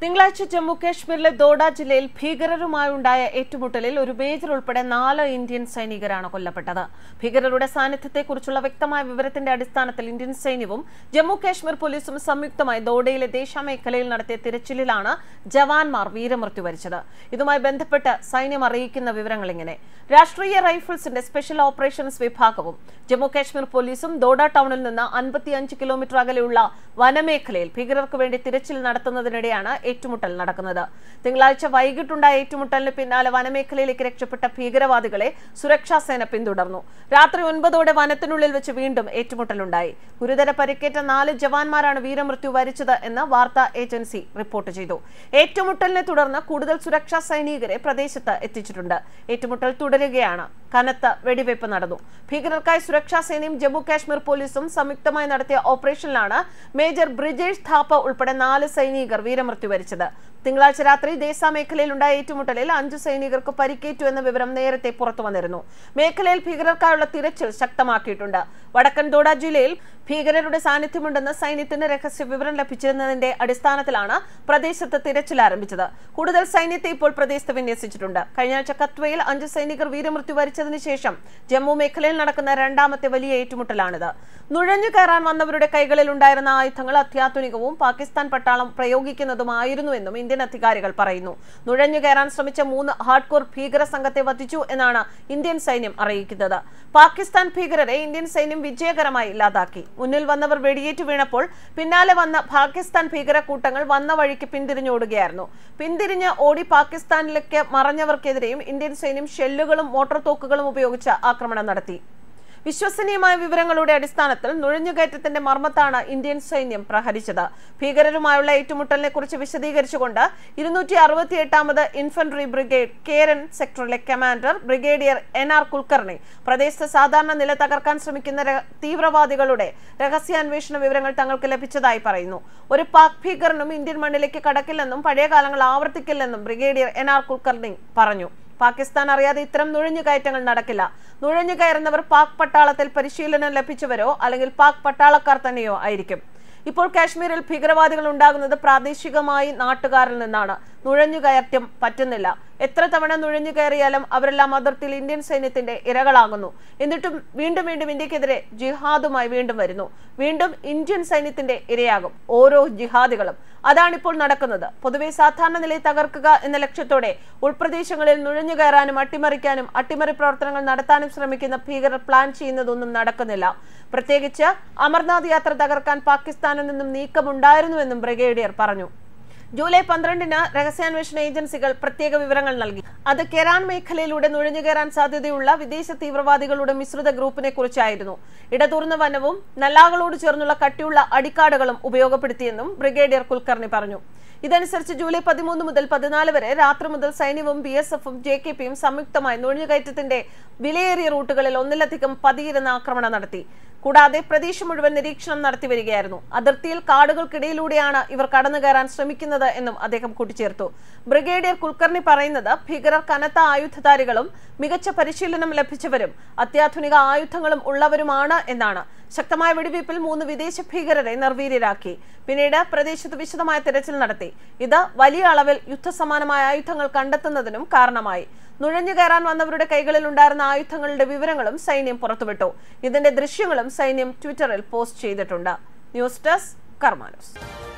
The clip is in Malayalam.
തിങ്കളാഴ്ച ജമ്മു ദോഡ ജില്ലയിൽ ഭീകരരുമായുണ്ടായ ഏറ്റുമുട്ടലിൽ ഒരു മേജർ ഉൾപ്പെടെ നാല് ഇന്ത്യൻ സൈനികരാണ് കൊല്ലപ്പെട്ടത് ഭീകരരുടെ സാന്നിധ്യത്തെക്കുറിച്ചുള്ള വ്യക്തമായ വിവരത്തിന്റെ അടിസ്ഥാനത്തിൽ ഇന്ത്യൻ സൈന്യവും ജമ്മു പോലീസും സംയുക്തമായി ദോഡയിലെ ദേശമേഖലയിൽ നടത്തിയ തിരച്ചിലിലാണ് ജവാൻമാർ വീരമൃത്യു വരിച്ചത് ഇതുമായി ബന്ധപ്പെട്ട് സൈന്യം അറിയിക്കുന്ന വിവരങ്ങൾ ഇങ്ങനെ രാഷ്ട്രീയ റൈഫിൾസിന്റെ സ്പെഷ്യൽ ഓപ്പറേഷൻസ് വിഭാഗവും ജമ്മു പോലീസും ദോഡ ടൗണിൽ നിന്ന് അൻപത്തിയഞ്ച് കിലോമീറ്റർ അകലെയുള്ള വനമേഖലയിൽ ഭീകരർക്ക് വേണ്ടി തിരച്ചിൽ നടത്തുന്നതിനിടെയാണ് ഏറ്റുമുട്ടൽ നടക്കുന്നത് തിങ്കളാഴ്ച വൈകിട്ടുണ്ടായ ഏറ്റുമുട്ടലിന് പിന്നാലെ വനമേഖലയിലേക്ക് രക്ഷപ്പെട്ട ഭീകരവാദികളെ സുരക്ഷാ സേന പിന്തുടർന്നു രാത്രി ഒൻപതോടെ വനത്തിനുള്ളിൽ വെച്ച് വീണ്ടും ഏറ്റുമുട്ടലുണ്ടായി ഗുരുതര പരിക്കേറ്റ നാല് ജവാന്മാരാണ് വീരമൃത്യു വരിച്ചത് എന്ന് വാർത്താ ഏജൻസി റിപ്പോർട്ട് ചെയ്തു ഏറ്റുമുട്ടലിനെ തുടർന്ന് കൂടുതൽ സുരക്ഷാ സൈനികരെ പ്രദേശത്ത് എത്തിച്ചിട്ടുണ്ട് ഏറ്റുമുട്ടൽ തുടരുകയാണ് കനത്ത വെടിവയ്പ് നടന്നു ഭീകരർക്കായി സുരക്ഷാ സേനയും ജമ്മു കാശ്മീർ പോലീസും സംയുക്തമായി നടത്തിയ ഓപ്പറേഷനിലാണ് മേജർ ബ്രിജേഷ് ഥാപ്പ ഉൾപ്പെടെ നാല് സൈനികർ വീരമൃത്യു വിവരിച്ചത് തിങ്കളാഴ്ച രാത്രി ദേസ മേഖലയിലുണ്ടായ ഏറ്റുമുട്ടലിൽ അഞ്ചു സൈനികർക്ക് പരിക്കേറ്റു എന്ന വിവരം നേരത്തെ പുറത്തു വന്നിരുന്നു മേഖലയിൽ ഭീകരർക്കായുള്ള തിരച്ചിൽ ശക്തമാക്കിയിട്ടുണ്ട് വടക്കൻ ദോഡ ജില്ലയിൽ ഭീകരരുടെ സാന്നിധ്യമുണ്ടെന്ന് സൈന്യത്തിന് രഹസ്യ വിവരം ലഭിച്ചിരുന്നതിന്റെ അടിസ്ഥാനത്തിലാണ് പ്രദേശത്ത് തിരച്ചിൽ ആരംഭിച്ചത് കൂടുതൽ സൈന്യത്തെ ഇപ്പോൾ പ്രദേശത്ത് വിന്യസിച്ചിട്ടുണ്ട് കഴിഞ്ഞ ആഴ്ച കത്വയിൽ അഞ്ച് സൈനികർ വീരമൃത്യു വരിച്ചതിന് ശേഷം ജമ്മു മേഖലയിൽ നടക്കുന്ന രണ്ടാമത്തെ വലിയ ഏറ്റുമുട്ടലാണിത് നുഴഞ്ഞു കയറാൻ വന്നവരുടെ കൈകളിൽ ഉണ്ടായിരുന്ന ആയുധങ്ങൾ അത്യാധുനികവും പാകിസ്ഥാൻ പട്ടാളം പ്രയോഗിക്കുന്നതുമായിരുന്നുവെന്നും ഇന്ത്യൻ അധികാരികൾ പറയുന്നു നുഴഞ്ഞു കയറാൻ ശ്രമിച്ച മൂന്ന് ഹാർഡ്കോർ ഭീകര സംഘത്തെ വധിച്ചു എന്നാണ് ഇന്ത്യൻ സൈന്യം അറിയിക്കുന്നത് പാകിസ്ഥാൻ ഭീകരരെ ഇന്ത്യൻ സൈന്യം വിജയകരമായി ഇല്ലാതാക്കി മുന്നിൽ വന്നവർ വെടിയേറ്റ് വീണപ്പോൾ പിന്നാലെ വന്ന പാകിസ്ഥാൻ ഭീകര കൂട്ടങ്ങൾ വന്ന വഴിക്ക് പിന്തിരിഞ്ഞോടുകയായിരുന്നു പിന്തിരിഞ്ഞ് ഓടി പാകിസ്ഥാനിലേക്ക് മറഞ്ഞവർക്കെതിരെയും ഇന്ത്യൻ സൈന്യം ഷെല്ലുകളും മോട്ടോർ തോക്കുകളും ഉപയോഗിച്ച് ആക്രമണം നടത്തി വിശ്വസനീയമായ വിവരങ്ങളുടെ അടിസ്ഥാനത്തിൽ നുഴഞ്ഞുകയറ്റത്തിന്റെ മർമ്മത്താണ് ഇന്ത്യൻ സൈന്യം പ്രഹരിച്ചത് ഭീകരരുമായുള്ള ഏറ്റുമുട്ടലിനെ കുറിച്ച് വിശദീകരിച്ചുകൊണ്ട് ഇരുന്നൂറ്റി അറുപത്തിയെട്ടാമത് ഇൻഫൻട്രി ബ്രിഗേഡ് കേരൻ സെക്ടറിലെ commander brigadier N R Kulkarni പ്രദേശത്ത് സാധാരണ നില തകർക്കാൻ ശ്രമിക്കുന്ന തീവ്രവാദികളുടെ രഹസ്യാന്വേഷണ വിവരങ്ങൾ തങ്ങൾക്ക് ലഭിച്ചതായി പറയുന്നു ഒരു പാക് ഭീകരനും ഇന്ത്യൻ മണ്ണിലേക്ക് കടക്കില്ലെന്നും പഴയ കാലങ്ങൾ ആവർത്തിക്കില്ലെന്നും ബ്രിഗേഡിയർ എൻ ആർ കുൽക്കർണി പറഞ്ഞു പാകിസ്ഥാൻ അറിയാതെ ഇത്തരം നുഴഞ്ഞുകയറ്റങ്ങൾ നടക്കില്ല നുഴഞ്ഞുകയറുന്നവർ പാക് പട്ടാളത്തിൽ പരിശീലനം ലഭിച്ചവരോ അല്ലെങ്കിൽ പാക് പട്ടാളക്കാർ തന്നെയോ ആയിരിക്കും ഇപ്പോൾ കാശ്മീരിൽ ഭീകരവാദികൾ ഉണ്ടാകുന്നത് പ്രാദേശികമായി നാട്ടുകാരിൽ നിന്നാണ് നുഴഞ്ഞു കയറ്റും പറ്റുന്നില്ല എത്ര തവണ നുഴഞ്ഞു കയറിയാലും അവരെല്ലാം അതിർത്തിയിൽ ഇന്ത്യൻ സൈന്യത്തിന്റെ ഇരകളാകുന്നു എന്നിട്ടും വീണ്ടും വീണ്ടും ഇന്ത്യക്കെതിരെ ജിഹാദുമായി വീണ്ടും വരുന്നു വീണ്ടും ഇന്ത്യൻ സൈന്യത്തിന്റെ ഇരയാകും ഓരോ ജിഹാദികളും അതാണിപ്പോൾ നടക്കുന്നത് പൊതുവെ സാധാരണ നിലയിൽ തകർക്കുക എന്ന ലക്ഷ്യത്തോടെ ഉൾപ്രദേശങ്ങളിൽ നുഴഞ്ഞു കയറാനും അട്ടിമറിക്കാനും അട്ടിമറി പ്രവർത്തനങ്ങൾ നടത്താനും ശ്രമിക്കുന്ന ഭീകരർ പ്ലാൻ ചെയ്യുന്നതൊന്നും നടക്കുന്നില്ല പ്രത്യേകിച്ച് അമർനാഥ് യാത്ര തകർക്കാൻ പാകിസ്ഥാനിൽ നിന്നും നീക്കമുണ്ടായിരുന്നുവെന്നും ബ്രിഗേഡിയർ പറഞ്ഞു ജൂലൈ പന്ത്രണ്ടിന് രഹസ്യാന്വേഷണ ഏജൻസികൾ പ്രത്യേക വിവരങ്ങൾ നൽകി അത് കെരാൻ മേഖലയിലൂടെ കയറാൻ സാധ്യതയുള്ള വിദേശ തീവ്രവാദികളുടെ മിശ്രിത ഗ്രൂപ്പിനെ കുറിച്ചായിരുന്നു ഇടതൂർന്ന വനവും നല്ലാകളോട് ചേർന്നുള്ള കട്ടിയുള്ള അടിക്കാടുകളും ഉപയോഗപ്പെടുത്തിയെന്നും ബ്രിഗേഡിയർ കുൽക്കർണി പറഞ്ഞു ഇതനുസരിച്ച് ജൂലൈ പതിമൂന്ന് മുതൽ പതിനാല് വരെ രാത്രി മുതൽ സൈന്യവും ബി എസ് എഫും ജെ കെ പിയും സംയുക്തമായി നുഴഞ്ഞുകയറ്റത്തിന്റെ വിലയേറിയ റൂട്ടുകളിൽ ഒന്നിലധികം പതിയിരുന്ന ആക്രമണം നടത്തി കൂടാതെ പ്രദേശം മുഴുവൻ നിരീക്ഷണം നടത്തി വരികയായിരുന്നു അതിർത്തിയിൽ കാടുകൾക്കിടയിലൂടെയാണ് ഇവർ കടന്നു കയറാൻ ശ്രമിക്കുന്നത് എന്നും അദ്ദേഹം കൂട്ടിച്ചേർത്തു ബ്രിഗേഡിയർ കുൽക്കർണി പറയുന്നത് ഭീകരർ കനത്ത ആയുധധാരികളും മികച്ച പരിശീലനം ലഭിച്ചവരും അത്യാധുനിക ആയുധങ്ങളും ഉള്ളവരുമാണ് എന്നാണ് ശക്തമായ വെടിവയ്പിൽ മൂന്ന് വിദേശ ഭീകരരെ നിർവീര്യരാക്കി പിന്നീട് പ്രദേശത്ത് വിശദമായ തിരച്ചിൽ നടത്തി ഇത് വലിയ അളവിൽ യുദ്ധസമാനമായ ആയുധങ്ങൾ കണ്ടെത്തുന്നതിനും കാരണമായി നുഴഞ്ഞു കയറാൻ വന്നവരുടെ കൈകളിൽ ഉണ്ടായിരുന്ന ആയുധങ്ങളുടെ വിവരങ്ങളും സൈന്യം പുറത്തുവിട്ടു ഇതിന്റെ ദൃശ്യങ്ങളും സൈന്യം ട്വിറ്ററിൽ പോസ്റ്റ് ചെയ്തിട്ടുണ്ട് ന്യൂസ് ഡെസ്ക് കർമാനോസ്